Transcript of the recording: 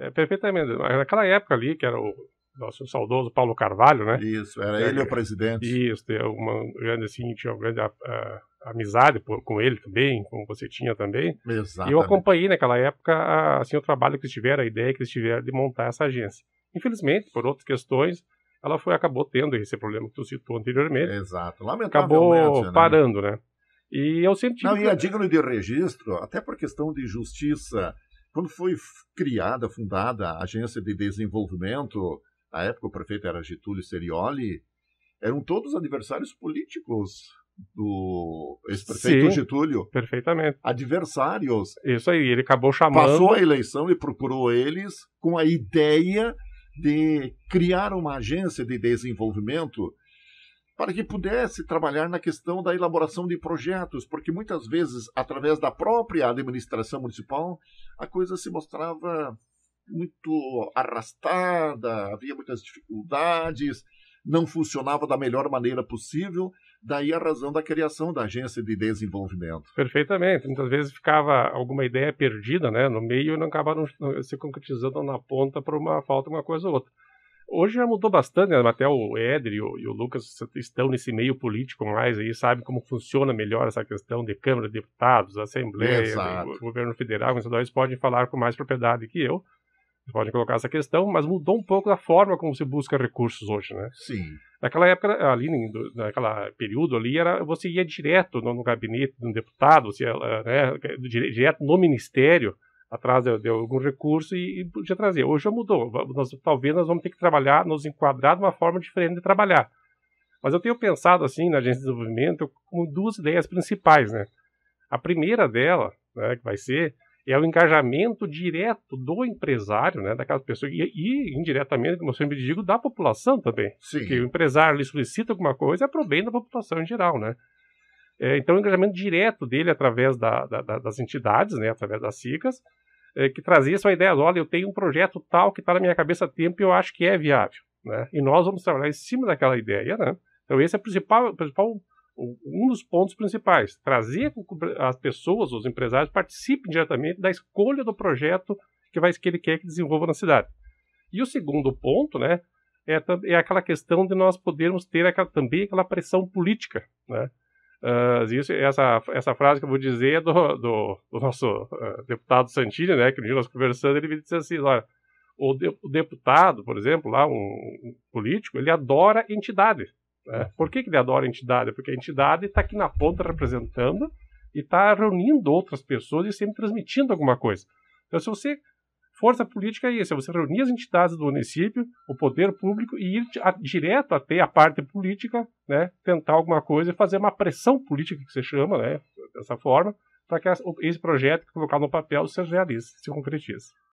É, perfeitamente. Mas naquela época ali, que era o nosso saudoso Paulo Carvalho, né? Isso, era é, ele o presidente. Isso, uma grande, assim, tinha uma grande a, ah, a, ah, amizade por, com ele também, como você tinha também. Exato. E eu acompanhei naquela época a, assim, o trabalho que eles tiveram, a ideia que eles tiveram de montar essa agência. Infelizmente, por outras questões, ela foi acabou tendo esse problema que tu citou anteriormente. Exato, lamentavelmente. Acabou né? parando, né? E eu senti. Não, e é digno de registro, até por questão de justiça quando foi criada, fundada a Agência de Desenvolvimento, na época o prefeito era Getúlio Serioli, eram todos adversários políticos do ex-prefeito Getúlio. Perfeitamente. Adversários. Isso aí, ele acabou chamando. Passou a eleição e procurou eles com a ideia de criar uma agência de desenvolvimento para que pudesse trabalhar na questão da elaboração de projetos, porque muitas vezes, através da própria administração municipal, a coisa se mostrava muito arrastada, havia muitas dificuldades, não funcionava da melhor maneira possível. Daí a razão da criação da agência de desenvolvimento. Perfeitamente. Muitas vezes ficava alguma ideia perdida né, no meio e não acabaram se concretizando na ponta por uma falta de uma coisa ou outra. Hoje já mudou bastante, né? até o Éder e o, e o, Lucas estão nesse meio político mais aí, sabem como funciona melhor essa questão de Câmara de Deputados, Assembleia, Governo Federal, os estaduais podem falar com mais propriedade que eu, podem colocar essa questão, mas mudou um pouco a forma como se busca recursos hoje, né? Sim. Naquela época, ali, naquela período ali, era, você ia direto no, no gabinete de um deputado, você ia, eh, né, direto no ministério, atrás de, de algum recurso e, e podia trazer. Hoje já mudou. Nós, talvez nós vamos ter que trabalhar, nos enquadrar de uma forma diferente de trabalhar. Mas eu tenho pensado assim na agência de desenvolvimento com duas ideias principais, né? A primeira dela, né, que vai ser, é o engajamento direto do empresário, né, daquela pessoa, e, e indiretamente, como eu sempre digo, da população também. Sim. Porque o empresário ele solicita alguma coisa, é pro bem da população em geral, né? É, então, o engajamento direto dele através da, da, das entidades, né, através das SICAS, é, que trazia essa ideia, olha, eu tenho um projeto tal que está na minha cabeça há tempo e eu acho que é viável. Né? E nós vamos trabalhar em cima daquela ideia. Né? Então esse é o principal, principal, um dos pontos principais, trazer que as pessoas, os empresários, participem diretamente da escolha do projeto que, vai, que ele quer que desenvolva na cidade. E o segundo ponto, né, é, é aquela questão de nós podermos ter aquela, também aquela pressão política, né? Uh, isso, essa, essa frase que eu vou dizer é do, do, do nosso uh, deputado Santini, né, que um dia nós conversando, ele me disse assim, olha, o, de, o, deputado, por exemplo, lá um, um político, ele adora entidade. Né? Uhum. Por que, que ele adora entidade? Porque a entidade está aqui na ponta representando e está reunindo outras pessoas e sempre transmitindo alguma coisa. Então, se você Força política é isso, é você reunir as entidades do município, o poder público e ir a, direto até a parte política, né, tentar alguma coisa e fazer uma pressão política que você chama, né, dessa forma, para que esse projeto colocar no papel seja realista, se concretize.